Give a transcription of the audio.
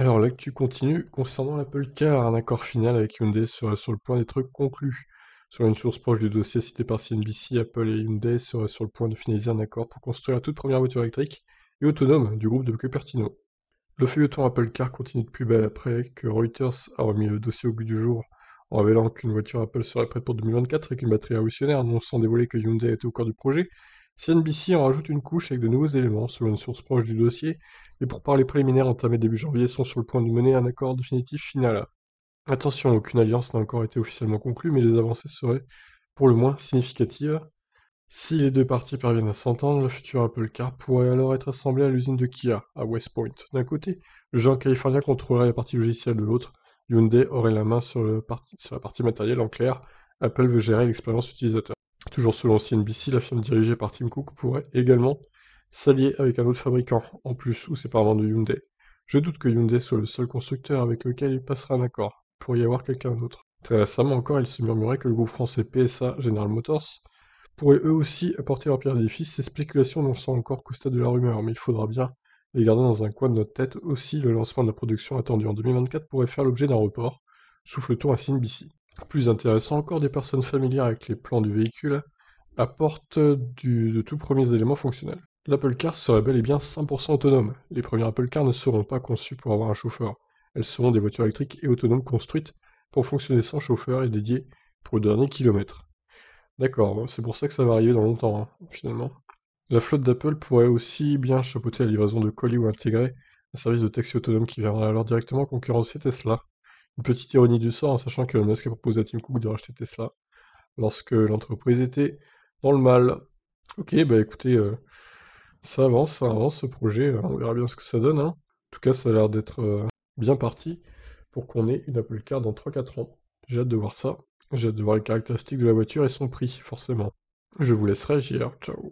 Alors, l'actu continue concernant l'Apple Car. Un accord final avec Hyundai serait sur le point d'être conclu. Sur une source proche du dossier cité par CNBC, Apple et Hyundai seraient sur le point de finaliser un accord pour construire la toute première voiture électrique et autonome du groupe de Cupertino. Le feuilleton Apple Car continue de plus belle après que Reuters a remis le dossier au but du jour en révélant qu'une voiture Apple serait prête pour 2024 et qu'une batterie révolutionnaire, non sans dévoiler que Hyundai était au cœur du projet CNBC en rajoute une couche avec de nouveaux éléments, selon une source proche du dossier. et pour parler préliminaires entamés début janvier sont sur le point de mener un accord définitif final. Attention, aucune alliance n'a encore été officiellement conclue, mais les avancées seraient, pour le moins, significatives. Si les deux parties parviennent à s'entendre, le futur Apple Car pourrait alors être assemblé à l'usine de Kia, à West Point. D'un côté, le géant californien contrôlerait la partie logicielle de l'autre, Hyundai aurait la main sur la partie matérielle, en clair, Apple veut gérer l'expérience utilisateur. Toujours selon CNBC, la firme dirigée par Tim Cook pourrait également s'allier avec un autre fabricant, en plus ou séparément de Hyundai. Je doute que Hyundai soit le seul constructeur avec lequel il passera un accord, pourrait y avoir quelqu'un d'autre. Très récemment encore, il se murmurait que le groupe français PSA General Motors pourrait eux aussi apporter leur pierre d'édifice. Ces spéculations n'en sont encore qu'au stade de la rumeur, mais il faudra bien les garder dans un coin de notre tête. Aussi, le lancement de la production attendue en 2024 pourrait faire l'objet d'un report, souffle-t-on à CNBC. Plus intéressant encore, des personnes familières avec les plans du véhicule apportent de tout premiers éléments fonctionnels. L'Apple Car sera bel et bien 100% autonome. Les premières Apple Car ne seront pas conçues pour avoir un chauffeur. Elles seront des voitures électriques et autonomes construites pour fonctionner sans chauffeur et dédiées pour le dernier kilomètre. D'accord, c'est pour ça que ça va arriver dans longtemps, hein, finalement. La flotte d'Apple pourrait aussi bien chapeauter la livraison de colis ou intégrer un service de taxi autonome qui viendra alors directement concurrencer Tesla. Une petite ironie du sort en hein, sachant qu'Elon Musk a proposé à Tim Cook de racheter Tesla lorsque l'entreprise était dans le mal. Ok, bah écoutez, euh, ça avance, ça avance ce projet, euh, on verra bien ce que ça donne. Hein. En tout cas, ça a l'air d'être euh, bien parti pour qu'on ait une Apple Car dans 3-4 ans. J'ai hâte de voir ça, j'ai hâte de voir les caractéristiques de la voiture et son prix, forcément. Je vous laisserai agir, ciao